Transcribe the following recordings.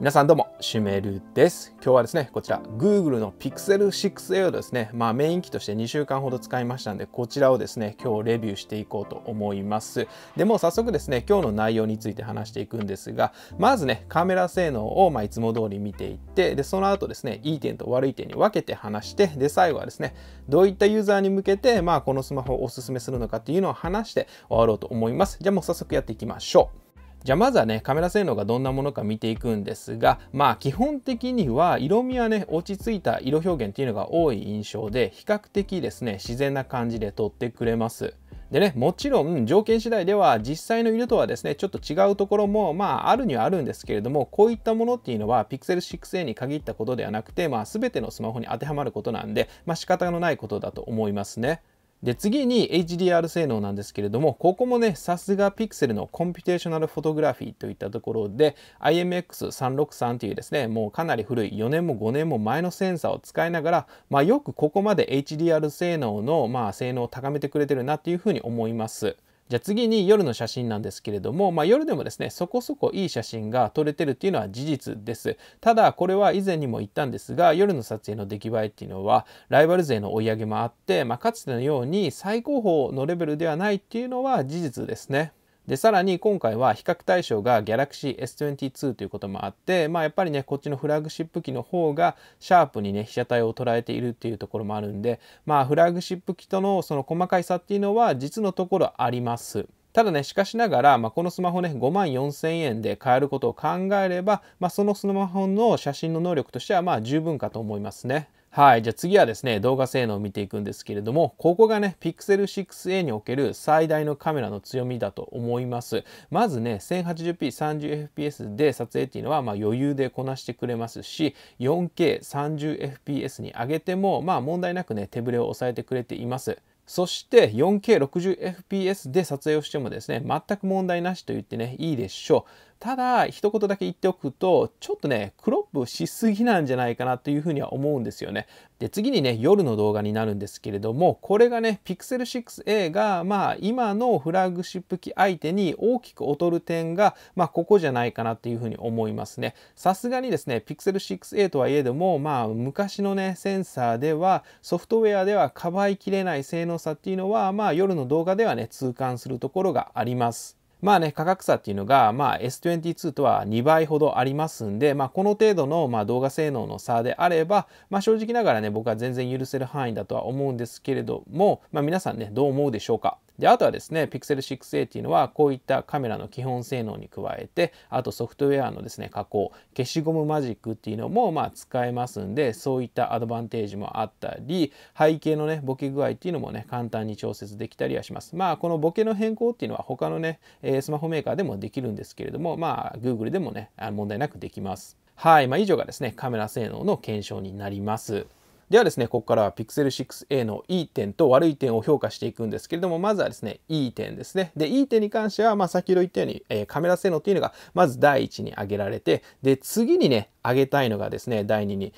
皆さんどうも、シュメルです。今日はですね、こちら、Google の Pixel 6a をですね、まあメイン機として2週間ほど使いましたんで、こちらをですね、今日レビューしていこうと思います。で、もう早速ですね、今日の内容について話していくんですが、まずね、カメラ性能をまあいつも通り見ていって、で、その後ですね、いい点と悪い点に分けて話して、で、最後はですね、どういったユーザーに向けて、まあこのスマホをおすすめするのかっていうのを話して終わろうと思います。じゃあもう早速やっていきましょう。じゃあまずはねカメラ性能がどんなものか見ていくんですがまあ基本的には色味はね落ち着いた色表現っていうのが多い印象で比較的ですね自然な感じで撮ってくれます。でね、もちろん条件次第では実際の色とはですね、ちょっと違うところもまああるにはあるんですけれども、こういったものっていうのは Pixel 6a に限ったことではなくて、まあ全てのスマホに当てはまることなんで、まあ仕方のないことだと思いますね。で次に HDR 性能なんですけれどもここもねさすがピクセルのコンピュテーショナルフォトグラフィーといったところで IMX363 というですねもうかなり古い4年も5年も前のセンサーを使いながら、まあ、よくここまで HDR 性能の、まあ、性能を高めてくれてるなっていうふうに思います。じゃあ次に夜の写真なんですけれども、まあ、夜でもですねそこそこいい写真が撮れてるっていうのは事実ですただこれは以前にも言ったんですが夜の撮影の出来栄えっていうのはライバル勢の追い上げもあって、まあ、かつてのように最高峰のレベルではないっていうのは事実ですねでさらに今回は比較対象が Galaxy S22 ということもあって、まあ、やっぱりねこっちのフラグシップ機の方がシャープにね被写体を捉えているっていうところもあるんで、まあ、フラグシップ機とのその細かい差っていうのは実のところあります。ただね、しかしながら、まあ、このスマホね、5万4000円で買えることを考えれば、まあ、そのスマホの写真の能力としては、まあ、十分かと思いますね。はい。じゃあ次はですね、動画性能を見ていくんですけれども、ここがね、Pixel 6a における最大のカメラの強みだと思います。まずね、1080p 30fps で撮影っていうのはま余裕でこなしてくれますし、4K 30fps に上げても、まあ問題なくね、手ぶれを抑えてくれています。そして 4K60fps で撮影をしてもですね、全く問題なしと言ってね、いいでしょう。ただ一言だけ言っておくとちょっとねクロップしすぎなんじゃないかなというふうには思うんですよね。で次にね夜の動画になるんですけれどもこれがね Pixel 6a がまあ今のフラッグシップ機相手に大きく劣る点がまあここじゃないかなっていうふうに思いますね。さすがにですね Pixel 6a とはいえどもまあ昔のねセンサーではソフトウェアではかばいきれない性能差っていうのはまあ夜の動画ではね痛感するところがあります。まあね、価格差っていうのが、まあ、S22 とは2倍ほどありますんで、まあ、この程度の、まあ、動画性能の差であれば、まあ、正直ながらね、僕は全然許せる範囲だとは思うんですけれども、まあ、皆さんね、どう思うでしょうかで、あとはですね、Pixel 6a っていうのは、こういったカメラの基本性能に加えて、あとソフトウェアのですね、加工、消しゴムマジックっていうのも、まあ、使えますんで、そういったアドバンテージもあったり、背景のね、ボケ具合っていうのもね、簡単に調節できたりはします。まあ、このボケの変更っていうのは、他のね、スマホメーカーでもできるんですけれども、まあ、Google でもね、問題なくできます。はい、まあ、以上がですね、カメラ性能の検証になります。ではですね、ここからは Pixel 6a のいい点と悪い点を評価していくんですけれども、まずはですね、いい点ですね。で、いい点に関しては、まあ、先ほど言ったように、えー、カメラ性能っていうのが、まず第一に挙げられて、で、次にね、挙げたいのがですね、第二に、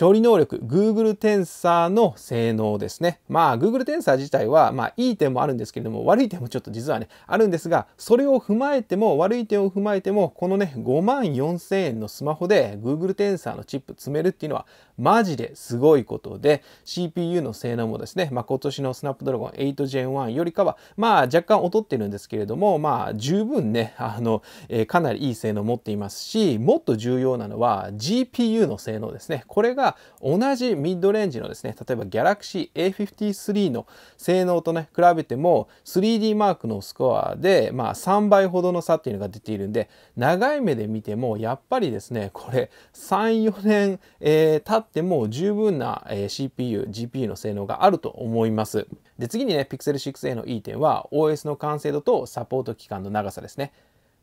処理能力、Google Tensor の性能ですね。まあ、Google Tensor 自体は、まあ、いい点もあるんですけれども、悪い点もちょっと実はね、あるんですが、それを踏まえても、悪い点を踏まえても、このね、5万4000円のスマホで Google Tensor のチップ詰めるっていうのは、マジですごいことで、CPU の性能もですね、まあ、今年のスナップドラゴン 8Gen1 よりかは、まあ、若干劣ってるんですけれども、まあ、十分ね、あの、えー、かなりいい性能を持っていますし、もっと重要なのは GPU の性能ですね。これが同じミッドレンジのですね、例えば Galaxy A53 の性能とね、比べても 3D マークのスコアで、まあ、3倍ほどの差っていうのが出ているんで、長い目で見ても、やっぱりですね、これ、3、4年、えー、経っっても十分な CPU、GPU の性能があると思います。で、次にね、Pixel 6a のいい点は OS の完成度とサポート期間の長さですね。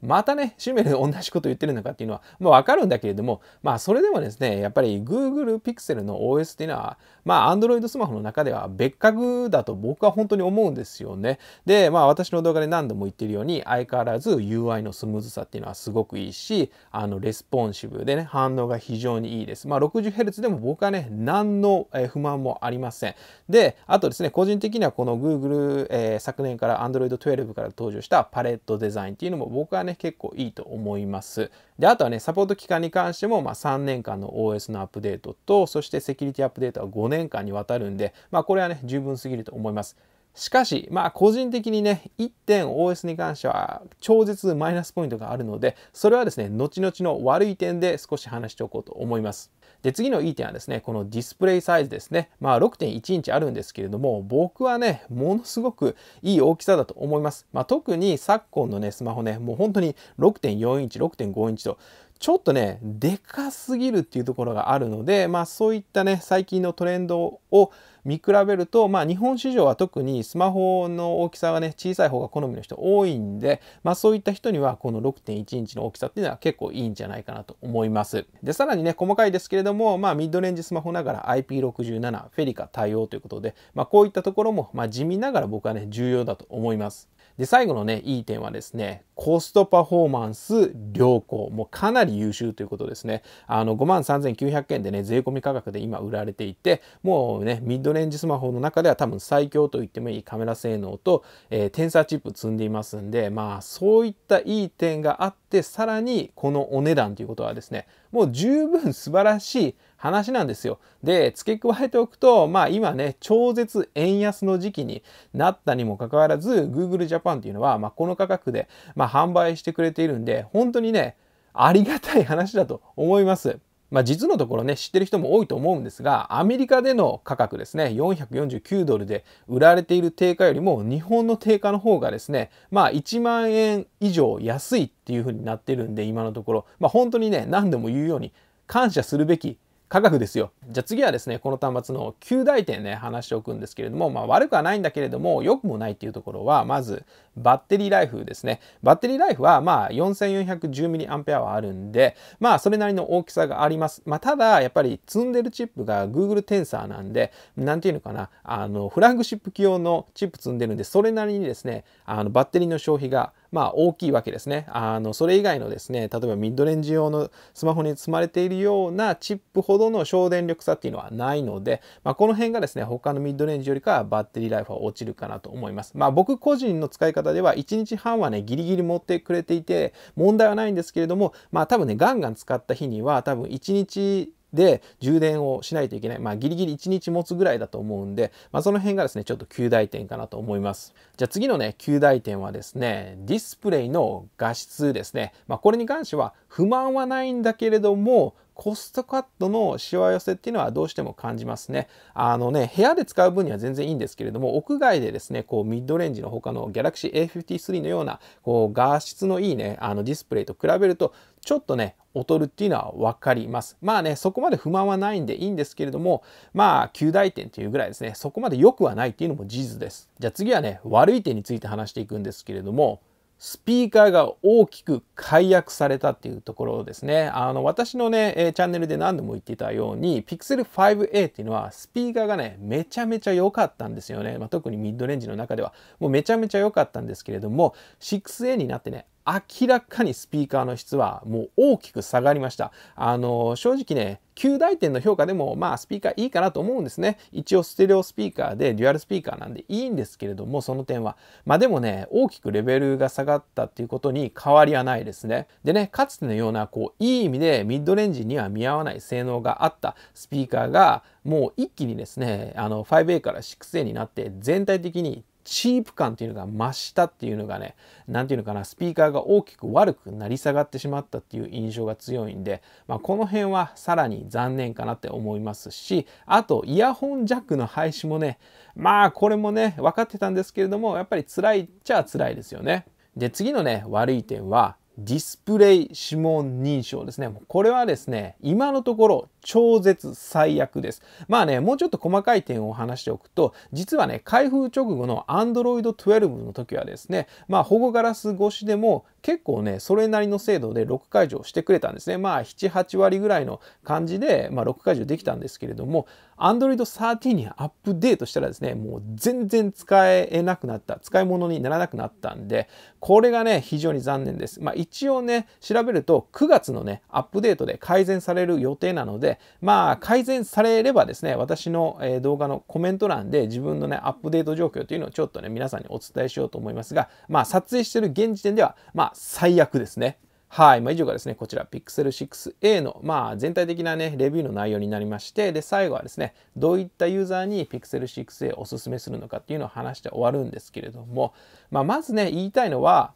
またね、シュメル同じこと言ってるのかっていうのは、まあわかるんだけれども、まあそれでもですね、やっぱり Google Pixel の OS っていうのは、まあ Android スマホの中では別格だと僕は本当に思うんですよね。で、まあ私の動画で何度も言ってるように、相変わらず UI のスムーズさっていうのはすごくいいし、あの、レスポンシブでね、反応が非常にいいです。まあ 60Hz でも僕はね、何の不満もありません。で、あとですね、個人的にはこの Google、えー、昨年から Android 12から登場したパレットデザインっていうのも僕はね、ね、結構いいと思います。で、あとはね、サポート期間に関しても、まあ、3年間の OS のアップデートと、そしてセキュリティアップデートは5年間にわたるんで、まあ、これはね、十分すぎると思います。しかし、まあ個人的にね、1点 OS に関しては超絶マイナスポイントがあるので、それはですね、後々の悪い点で少し話しておこうと思います。で、次のいい点はですね、このディスプレイサイズですね。まあ6.1インチあるんですけれども、僕はね、ものすごくいい大きさだと思います。まあ特に昨今のね、スマホね、もう本当に6.4インチ、6.5インチと、ちょっとね、でかすぎるっていうところがあるので、まあそういったね、最近のトレンドを見比べると、まあ、日本市場は特にスマホの大きさがね小さい方が好みの人多いんで、まあ、そういった人にはこの6.1インチの大きさっていうのは結構いいんじゃないかなと思いますでさらにね細かいですけれども、まあ、ミッドレンジスマホながら IP67 フェリカ対応ということで、まあ、こういったところも、まあ、地味ながら僕はね重要だと思いますで、最後のね、いい点はですね、コストパフォーマンス良好。もうかなり優秀ということですね。あの、53,900円でね、税込み価格で今売られていて、もうね、ミッドレンジスマホの中では多分最強と言ってもいいカメラ性能と、えー、テンサーチップ積んでいますんで、まあ、そういったいい点があって、てさらにこのお値段ということはですねもう十分素晴らしい話なんですよ。で付け加えておくとまあ今ね超絶円安の時期になったにもかかわらず Google Japan っていうのは、まあ、この価格で、まあ、販売してくれているんで本当にねありがたい話だと思います。まあ、実のところね知ってる人も多いと思うんですがアメリカでの価格ですね449ドルで売られている定価よりも日本の定価の方がですねまあ1万円以上安いっていう風になってるんで今のところまあ本当にね何度も言うように感謝するべき価格ですよ。じゃあ次はですね、この端末の9大点ね、話しておくんですけれども、まあ悪くはないんだけれども、良くもないっていうところは、まずバッテリーライフですね。バッテリーライフはまあ 4410mAh あるんで、まあそれなりの大きさがあります。まあただ、やっぱり積んでるチップが Google Tensor なんで、何ていうのかな、あの、フラッグシップ機用のチップ積んでるんで、それなりにですね、あのバッテリーの消費がまあ、大きいわけですね。あのそれ以外のですね例えばミッドレンジ用のスマホに積まれているようなチップほどの省電力差っていうのはないので、まあ、この辺がですね他のミッドレンジよりかはバッテリーライフは落ちるかなと思います。まあ、僕個人の使い方では1日半はねギリギリ持ってくれていて問題はないんですけれどもまあ多分ねガンガン使った日には多分1日で充電をしないといけない、まあ、ギリギリ1日持つぐらいだと思うんで、まあ、その辺がですねちょっと9大点かなと思いますじゃあ次のね9大点はですねディスプレイの画質ですね、まあ、これに関しては不満はないんだけれどもコストカットのしわ寄せっていうのはどうしても感じますね。あのね、部屋で使う分には全然いいんですけれども、屋外でですね、こうミッドレンジの他の Galaxy A53 のようなこう画質のいいね、あのディスプレイと比べるとちょっとね、劣るっていうのは分かります。まあね、そこまで不満はないんでいいんですけれども、まあ、旧大点というぐらいですね、そこまで良くはないっていうのも事実です。じゃあ次はね、悪い点について話していくんですけれども、スピーカーが大きく解約されたっていうところですね。あの、私のね、えチャンネルで何度も言ってたように、Pixel 5a っていうのはスピーカーがね、めちゃめちゃ良かったんですよね。まあ、特にミッドレンジの中では、もうめちゃめちゃ良かったんですけれども、6a になってね、明らかにスピーカーの質はもう大きく下がりました。あの、正直ね、9大点の評価でもまあスピーカーいいかなと思うんですね。一応ステレオスピーカーでデュアルスピーカーなんでいいんですけれども、その点は。まあでもね、大きくレベルが下がったっていうことに変わりはないですね。でね、かつてのようなこう、いい意味でミッドレンジには見合わない性能があったスピーカーが、もう一気にですね、あの 5A から 6A になって全体的にチープ感っていうのが増したっていうのがね、何て言うのかな、スピーカーが大きく悪くなり下がってしまったっていう印象が強いんで、まあ、この辺はさらに残念かなって思いますし、あと、イヤホンジャックの廃止もね、まあ、これもね、分かってたんですけれども、やっぱり辛いっちゃ辛いですよね。で、次のね、悪い点は、ディスプレイ指紋認証ですね。これはですね、今のところ超絶最悪です。まあね、もうちょっと細かい点を話しておくと、実はね、開封直後の Android 12の時はですね、まあ保護ガラス越しでも結構ね、それなりの精度でロック解除してくれたんですね。まあ7、8割ぐらいの感じで、まあ、ロ解除できたんですけれども、Android 13にアップデートしたらですね、もう全然使えなくなった、使い物にならなくなったんで、これがね、非常に残念です。まあ一応ね、調べると9月のね、アップデートで改善される予定なので、まあ改善されればですね、私の動画のコメント欄で自分のね、アップデート状況というのをちょっとね、皆さんにお伝えしようと思いますが、まあ撮影してる現時点では、まあ最悪ですね。はい。まあ、以上がですね、こちら Pixel 6a の、まあ、全体的なね、レビューの内容になりまして、で、最後はですね、どういったユーザーに Pixel 6a おすすめするのかっていうのを話して終わるんですけれども、まあ、まずね、言いたいのは、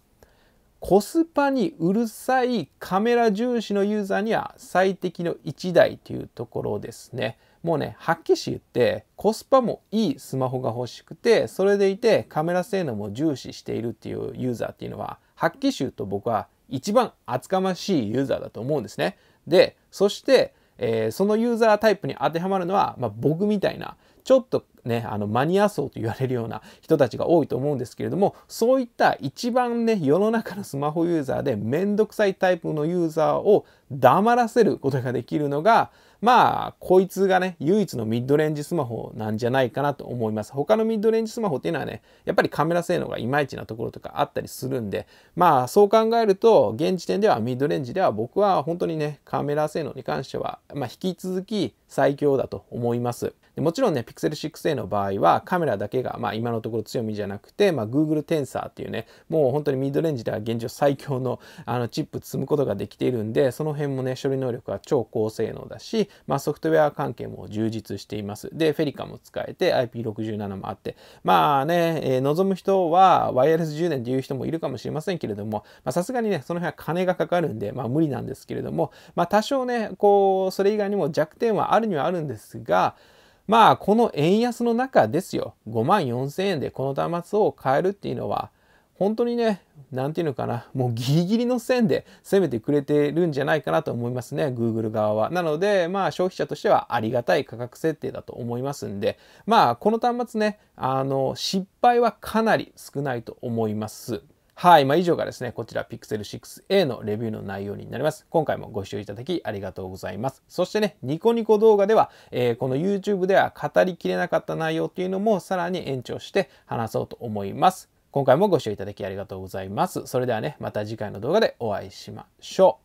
コスパにうるさいカメラ重視のユーザーには最適の1台というところですね。もうね、はっきり言って、コスパもいいスマホが欲しくて、それでいてカメラ性能も重視しているっていうユーザーっていうのは、はっきり言うと僕は一番厚かましいユーザーだと思うんですね。で、そして、えー、そのユーザータイプに当てはまるのは、まあ、僕みたいな、ちょっとね、あのマニア層と言われるような人たちが多いと思うんですけれども、そういった一番ね、世の中のスマホユーザーでめんどくさいタイプのユーザーを黙らせることができるのが、まあ、こいつがね、唯一のミッドレンジスマホなんじゃないかなと思います。他のミッドレンジスマホっていうのはね、やっぱりカメラ性能がいまいちなところとかあったりするんで、まあ、そう考えると、現時点ではミッドレンジでは僕は本当にね、カメラ性能に関しては、まあ、引き続き最強だと思います。でもちろんね、Pixel 6a の場合はカメラだけが、まあ、今のところ強みじゃなくて、まあ、Google Tensor っていうね、もう本当にミッドレンジでは現状最強のあのチップ積むことができているんで、その辺もね、処理能力は超高性能だし、まあ、ソフトウェア関係も充実しています。で、フェリカも使えて IP67 もあって、まあね、えー、望む人はワイヤレス充電っていう人もいるかもしれませんけれども、さすがにね、その辺は金がかかるんで、まあ無理なんですけれども、まあ多少ね、こう、それ以外にも弱点はあるにはあるんですが、まあこの円安の中ですよ5万4000円でこの端末を買えるっていうのは本当にね何て言うのかなもうギリギリの線で攻めてくれてるんじゃないかなと思いますね Google 側はなのでまあ消費者としてはありがたい価格設定だと思いますんでまあこの端末ねあの失敗はかなり少ないと思いますはい、まあ、以上がですね、こちら Pixel 6a のレビューの内容になります。今回もご視聴いただきありがとうございます。そしてね、ニコニコ動画では、えー、この YouTube では語りきれなかった内容っていうのもさらに延長して話そうと思います。今回もご視聴いただきありがとうございます。それではね、また次回の動画でお会いしましょう。